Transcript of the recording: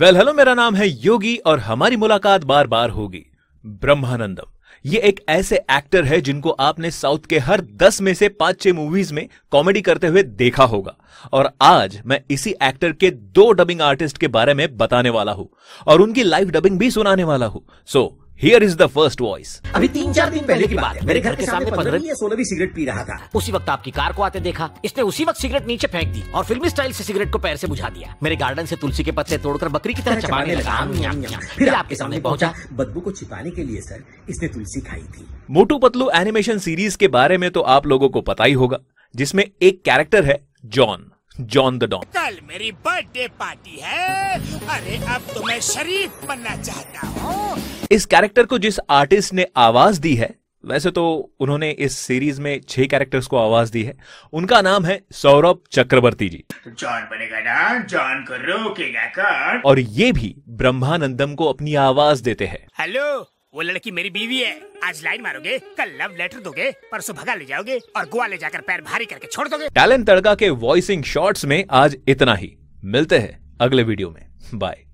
Well well, hello मेरा नाम है योगी और हमारी मुलाकात बार बार होगी ब्रह्मानंदम ये एक ऐसे एक्टर है जिनको आपने साउथ के हर दस में से पांच छह मूवीज में कॉमेडी करते हुए देखा होगा और आज मैं इसी एक्टर के दो डबिंग आर्टिस्ट के बारे में बताने वाला हूं और उनकी लाइव डबिंग भी सुनाने वाला हूं so so, here is the first voice अभी तीन चार दिन पहले की बात है मेरे घर के सामने पंद्रह या सोलह भी सिगरेट पी रहा था उसी वक्त आपकी कार को आते देखा इसने उसी वक्त सिगरेट नीचे फेंक दी और फिल्मी स्टाइल से सिगरेट को पैर से बुझा दिया मेरे गार्डन से तुलसी के पत्ते तोड़कर बकरी की तरह चबाने लगा फिर आपके सामने पहुंचा बदबू को छिपाने के लिए सर इसने तुलसी खाई थी मोटू पतलू एनिमेशन सीरीज के बारे में तो आप लोगों को पता ही होगा जिसमें एक कैरेक्टर है जॉन जॉन द डॉन कल मेरी बर्थडे पार्टी है अरे अब तो मैं शरीफ बनना चाहता हूँ इस कैरेक्टर को जिस आर्टिस्ट ने आवाज दी है वैसे तो उन्होंने इस सीरीज में छह कैरेक्टर्स को आवाज दी है उनका नाम है सौरभ चक्रवर्ती जी तो जॉन बनेगा ना जॉन को रोकेगा कर। और ये भी ब्रह्मानंदम को अपनी आवाज देते हैं हेलो वो लड़की मेरी बीवी है आज लाइन मारोगे कल लव लेटर दोगे परसों भगा ले जाओगे और गोवा ले जाकर पैर भारी करके छोड़ दोगे टैलेंट तड़का के वॉइसिंग शॉर्ट्स में आज इतना ही मिलते हैं अगले वीडियो में बाय